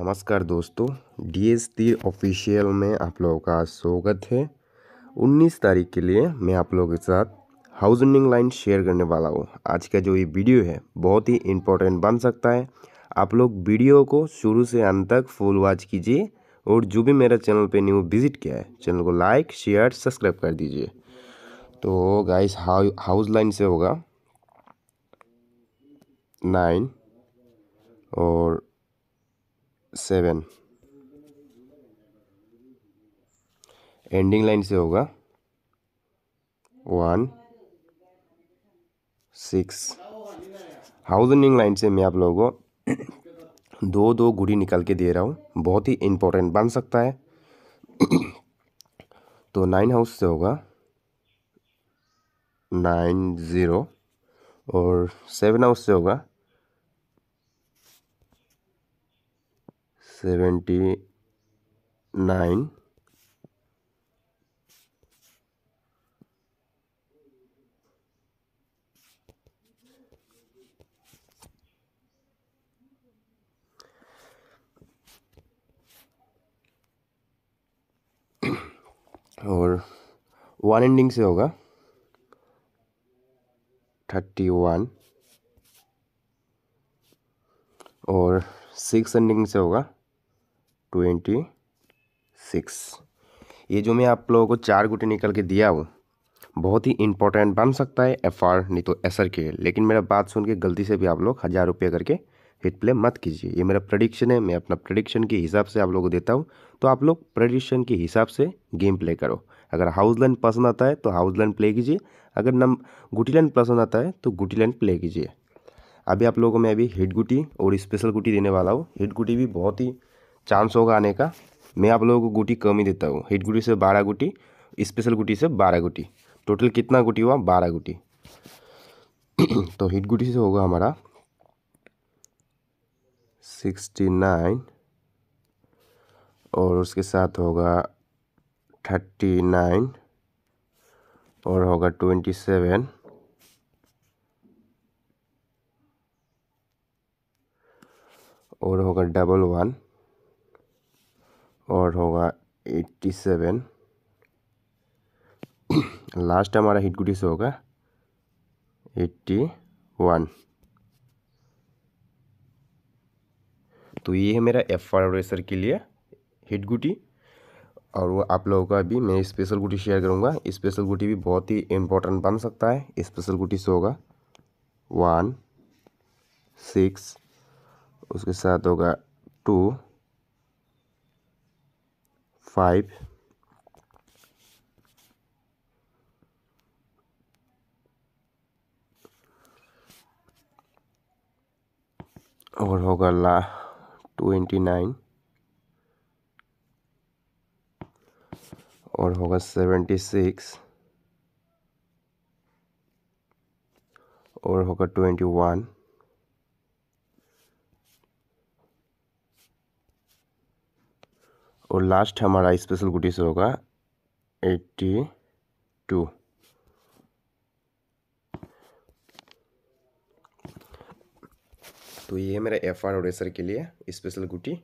नमस्कार दोस्तों D S T official में आप लोगों का स्वागत है 19 तारीख के लिए मैं आप लोगों के साथ हाउस रनिंग लाइन शेयर करने वाला हूँ आज का जो ये वीडियो है बहुत ही इम्पोर्टेंट बन सकता है आप लोग वीडियो को शुरू से अंत तक फुल वॉच कीजिए और जो भी मेरा चैनल पे न्यू विजिट किया है चैनल को लाइक शेयर सब्सक्राइब कर दीजिए तो गाइस हाउ हाउस लाइन से होगा नाइन और सेवन एंडिंग लाइन से होगा one six house ending line से मैं आप लोगों को दो दो गुड़ी निकाल के दे रहा हूँ बहुत ही इम्पोर्टेंट बन सकता है तो नाइन हाउस से होगा नाइन ज़ीरो और सेवन हाउस से होगा सेवेंटी नाइन और वन एंडिंग से होगा थर्टी वन और सिक्स एंडिंग से होगा ट्वेंटी सिक्स ये जो मैं आप लोगों को चार गुटे निकल के दिया हूँ बहुत ही इंपॉर्टेंट बन सकता है एफ आर नहीं तो एस आर के लेकिन मेरा बात सुन के गलती से भी आप लोग हज़ार रुपये करके हिट प्ले मत कीजिए ये मेरा प्रडिक्शन है मैं अपना प्रडिक्शन के हिसाब से आप लोगों को देता हूँ तो आप लोग प्रडिक्शन के हिसाब से गेम प्ले करो अगर हाउस लैंड पसंद आता है तो हाउस लैंड प्ले कीजिए अगर नम गुटी लैंड पसंद आता है तो गुटी लैंड प्ले कीजिए अभी आप लोगों को मैं अभी हिट गुटी और स्पेशल गुटी देने वाला हूँ हिट गुटी भी बहुत ही चांस होगा आने का मैं आप लोगों को गुटी कम ही देता हूँ हिट गुटी से बारह गुटी स्पेशल गुटी से बारह गुटी टोटल कितना गुटी हुआ बारह गुटी तो हिट गुटी से होगा हमारा सिक्सटी नाइन और उसके साथ होगा थर्टी नाइन और होगा ट्वेंटी सेवन और होगा डबल वन और होगा एट्टी सेवन लास्ट हमारा हिट गुटी से होगा एट्टी वन तो ये है मेरा एफ आर रेसर के लिए हिट गुटी और वो आप लोगों का भी मैं स्पेशल गुटी शेयर करूँगा स्पेशल गुटी भी बहुत ही इम्पोर्टेंट बन सकता है स्पेशल गुटी से होगा वन सिक्स उसके साथ होगा टू फाइव और होगा ला ट्वेंटी नाइन और होगा सेवेंटी सिक्स और होगा ट्वेंटी वन और लास्ट हमारा स्पेशल गुटी से होगा एट्टी टू तो ये मेरा एफ आर और एसर के लिए स्पेशल गुटी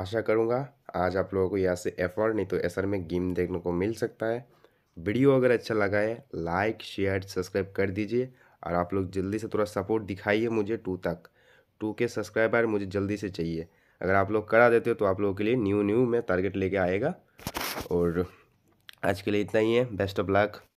आशा करूँगा आज आप लोगों को यहाँ से एफ आर नहीं तो एसर में गेम देखने को मिल सकता है वीडियो अगर अच्छा लगा है लाइक शेयर सब्सक्राइब कर दीजिए और आप लोग जल्दी से थोड़ा सपोर्ट दिखाइए मुझे टू तक टू के सब्सक्राइबर मुझे जल्दी से चाहिए अगर आप लोग करा देते हो तो आप लोगों के लिए न्यू न्यू मैं टारगेट लेके आएगा और आज के लिए इतना ही है बेस्ट ऑफ लक